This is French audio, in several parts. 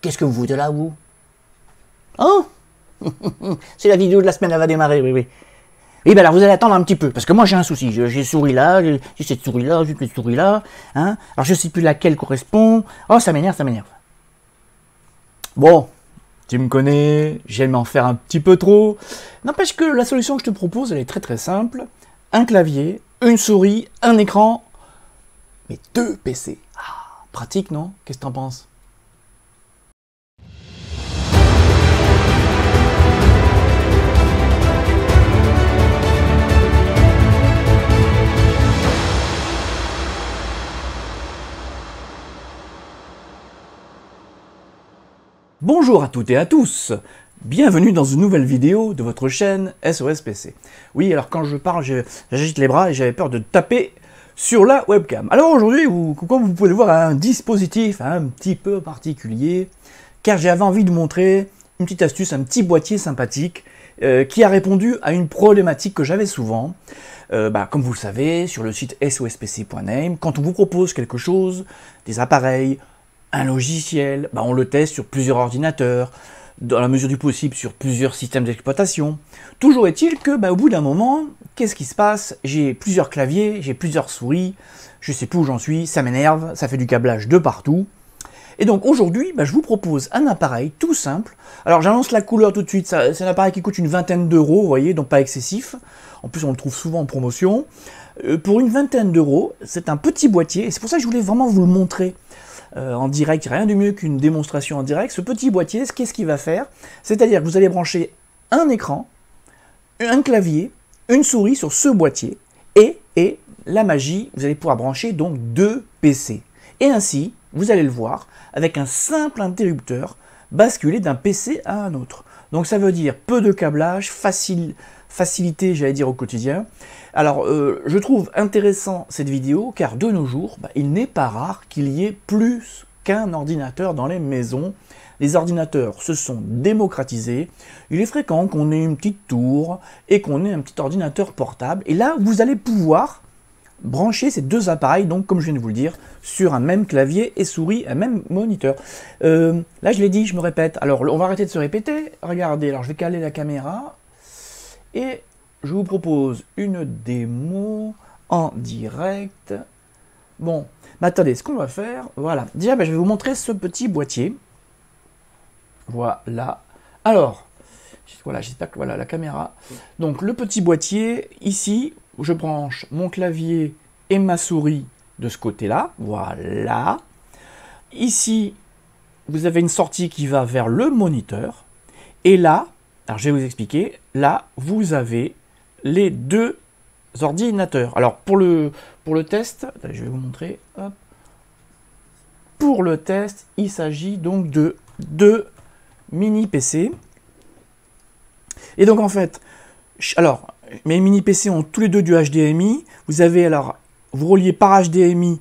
Qu'est-ce que vous voulez là, vous Oh C'est la vidéo de la semaine, elle va démarrer, oui, oui. Oui, eh ben alors vous allez attendre un petit peu, parce que moi j'ai un souci. J'ai souris là, j'ai cette souris là, j'ai cette souris là. Hein alors je ne sais plus laquelle correspond. Oh, ça m'énerve, ça m'énerve. Bon, tu me connais, j'aime en faire un petit peu trop. N'empêche que la solution que je te propose, elle est très très simple. Un clavier, une souris, un écran, mais deux PC. Ah, pratique, non Qu'est-ce que tu en penses Bonjour à toutes et à tous Bienvenue dans une nouvelle vidéo de votre chaîne SOSPC. Oui, alors quand je parle, j'agite les bras et j'avais peur de taper sur la webcam. Alors aujourd'hui, comme vous pouvez le voir, un dispositif un petit peu particulier, car j'avais envie de montrer une petite astuce, un petit boîtier sympathique euh, qui a répondu à une problématique que j'avais souvent. Euh, bah, comme vous le savez, sur le site sospc.name, quand on vous propose quelque chose, des appareils, un logiciel, bah on le teste sur plusieurs ordinateurs, dans la mesure du possible sur plusieurs systèmes d'exploitation. Toujours est-il que bah, au bout d'un moment, qu'est-ce qui se passe J'ai plusieurs claviers, j'ai plusieurs souris, je sais plus où j'en suis, ça m'énerve, ça fait du câblage de partout. Et donc aujourd'hui, bah, je vous propose un appareil tout simple. Alors j'annonce la couleur tout de suite, c'est un appareil qui coûte une vingtaine d'euros, vous voyez, donc pas excessif. En plus on le trouve souvent en promotion. Euh, pour une vingtaine d'euros, c'est un petit boîtier, et c'est pour ça que je voulais vraiment vous le montrer. Euh, en direct, rien de mieux qu'une démonstration en direct. Ce petit boîtier, qu'est-ce qu'il va faire C'est-à-dire que vous allez brancher un écran, un clavier, une souris sur ce boîtier, et, et la magie, vous allez pouvoir brancher donc deux PC. Et ainsi, vous allez le voir, avec un simple interrupteur, basculer d'un PC à un autre. Donc ça veut dire peu de câblage, facilité, j'allais dire, au quotidien. Alors, euh, je trouve intéressant cette vidéo, car de nos jours, bah, il n'est pas rare qu'il y ait plus qu'un ordinateur dans les maisons. Les ordinateurs se sont démocratisés. Il est fréquent qu'on ait une petite tour et qu'on ait un petit ordinateur portable. Et là, vous allez pouvoir brancher ces deux appareils, donc comme je viens de vous le dire, sur un même clavier et souris, un même moniteur. Euh, là, je l'ai dit, je me répète. Alors, on va arrêter de se répéter. Regardez, alors je vais caler la caméra et je vous propose une démo en direct. Bon, attendez, ce qu'on va faire, voilà. Déjà, ben, je vais vous montrer ce petit boîtier. Voilà. Alors, voilà, j'espère que voilà la caméra. Donc le petit boîtier, ici, je branche mon clavier et ma souris de ce côté-là. Voilà. Ici, vous avez une sortie qui va vers le moniteur. Et là, alors je vais vous expliquer, là, vous avez les deux ordinateurs. Alors pour le, pour le test, je vais vous montrer. Pour le test, il s'agit donc de deux mini PC. Et donc en fait, alors, mes mini PC ont tous les deux du HDMI. Vous avez alors, vous reliez par HDMI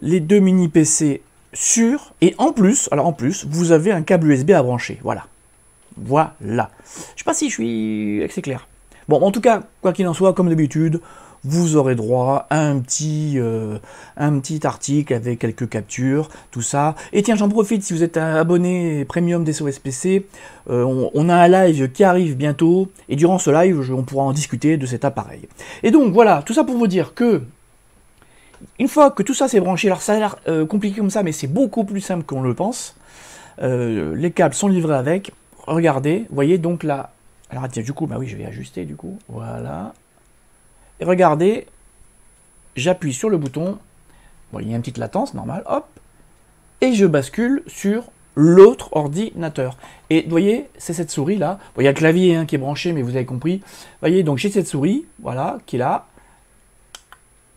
les deux mini PC sur, et en plus, alors en plus, vous avez un câble USB à brancher. Voilà. Voilà. Je sais pas si je suis assez euh, clair. Bon, en tout cas, quoi qu'il en soit, comme d'habitude, vous aurez droit à euh, un petit, article avec quelques captures, tout ça. Et tiens, j'en profite, si vous êtes abonné premium des SOS PC. Euh, on, a un live qui arrive bientôt, et durant ce live, on pourra en discuter de cet appareil. Et donc voilà, tout ça pour vous dire que une fois que tout ça s'est branché, alors ça a l'air euh, compliqué comme ça, mais c'est beaucoup plus simple qu'on le pense. les câbles sont livrés avec. Regardez, vous voyez donc là. Alors tiens, du coup, bah oui, je vais ajuster du coup. Voilà. Et regardez, j'appuie sur le bouton. il y a une petite latence, normal. hop. Et je bascule sur l'autre ordinateur. Et vous voyez, c'est cette souris là. il y a le clavier hein, qui est branché, mais vous avez compris. Vous voyez, donc j'ai cette souris, voilà, qui est là.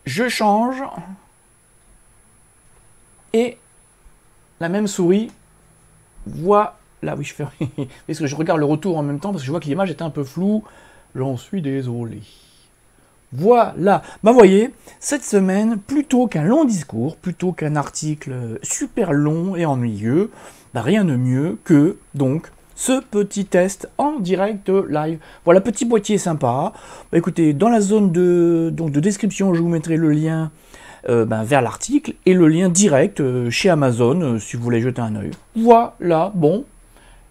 Je change. Et la même souris voit. Là, oui, je fais. parce que je regarde le retour en même temps, parce que je vois que l'image était un peu floue. J'en suis désolé. Voilà. Bah voyez, cette semaine, plutôt qu'un long discours, plutôt qu'un article super long et ennuyeux, bah, rien de mieux que donc ce petit test en direct live. Voilà, petit boîtier sympa. Bah, écoutez, dans la zone de, donc de description, je vous mettrai le lien euh, bah, vers l'article et le lien direct euh, chez Amazon euh, si vous voulez jeter un oeil. Voilà, bon,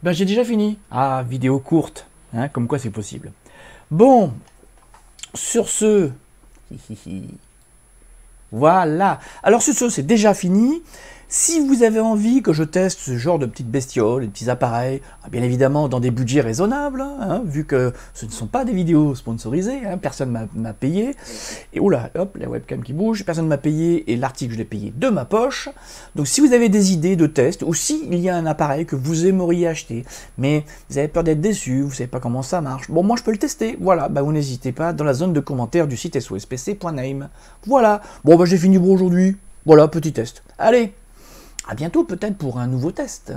ben, j'ai déjà fini. Ah, vidéo courte, hein, comme quoi c'est possible. Bon, sur ce, voilà. Alors sur ce, c'est déjà fini. Si vous avez envie que je teste ce genre de petites bestioles, de petits appareils, ah, bien évidemment dans des budgets raisonnables, hein, hein, vu que ce ne sont pas des vidéos sponsorisées, hein, personne personne m'a payé, et oula, hop, la webcam qui bouge, personne ne m'a payé, et l'article je l'ai payé de ma poche. Donc si vous avez des idées de tests, ou s'il y a un appareil que vous aimeriez acheter, mais vous avez peur d'être déçu, vous ne savez pas comment ça marche, bon moi je peux le tester, voilà, bah vous n'hésitez pas dans la zone de commentaires du site sospc.name. Voilà, bon bah, j'ai fini pour aujourd'hui, voilà, petit test. Allez à bientôt peut-être pour un nouveau test.